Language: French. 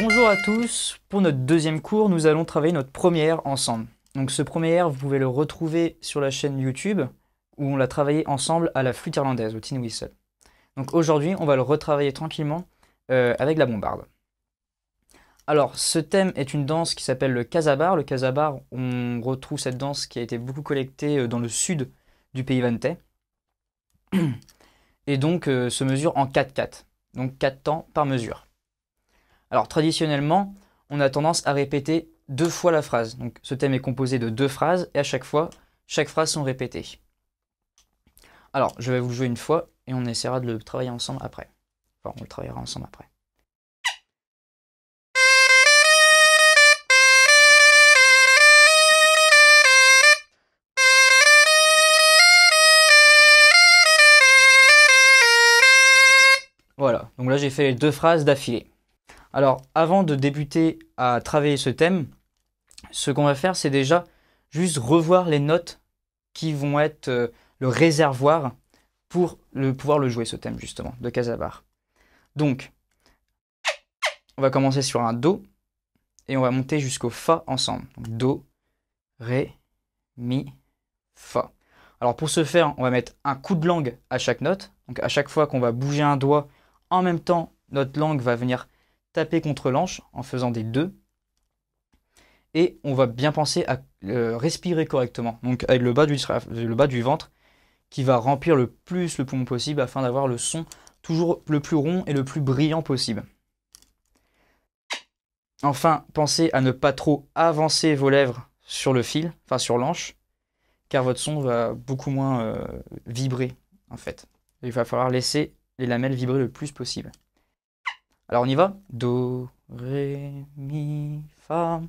Bonjour à tous, pour notre deuxième cours, nous allons travailler notre première ensemble. Donc ce premier vous pouvez le retrouver sur la chaîne YouTube, où on l'a travaillé ensemble à la flûte irlandaise, au tin whistle. Donc aujourd'hui, on va le retravailler tranquillement euh, avec la bombarde. Alors, ce thème est une danse qui s'appelle le Casabar. Le Casabar, on retrouve cette danse qui a été beaucoup collectée euh, dans le sud du pays vantais. Et donc, euh, se mesure en 4-4. Donc, 4 temps par mesure. Alors traditionnellement, on a tendance à répéter deux fois la phrase. Donc ce thème est composé de deux phrases et à chaque fois, chaque phrase sont répétées. Alors je vais vous le jouer une fois et on essaiera de le travailler ensemble après. Enfin, on le travaillera ensemble après. Voilà, donc là j'ai fait les deux phrases d'affilée. Alors, avant de débuter à travailler ce thème, ce qu'on va faire, c'est déjà juste revoir les notes qui vont être euh, le réservoir pour le, pouvoir le jouer, ce thème, justement, de Casabar. Donc, on va commencer sur un Do, et on va monter jusqu'au Fa ensemble. do, Ré, Mi, Fa. Alors pour ce faire, on va mettre un coup de langue à chaque note. Donc à chaque fois qu'on va bouger un doigt, en même temps, notre langue va venir taper contre l'anche en faisant des deux. Et on va bien penser à euh, respirer correctement, donc avec le bas, du, le bas du ventre qui va remplir le plus le poumon possible afin d'avoir le son toujours le plus rond et le plus brillant possible. Enfin, pensez à ne pas trop avancer vos lèvres sur le fil, enfin sur l'anche, car votre son va beaucoup moins euh, vibrer en fait. Il va falloir laisser les lamelles vibrer le plus possible. Alors on y va Do, Ré, Mi, Fa.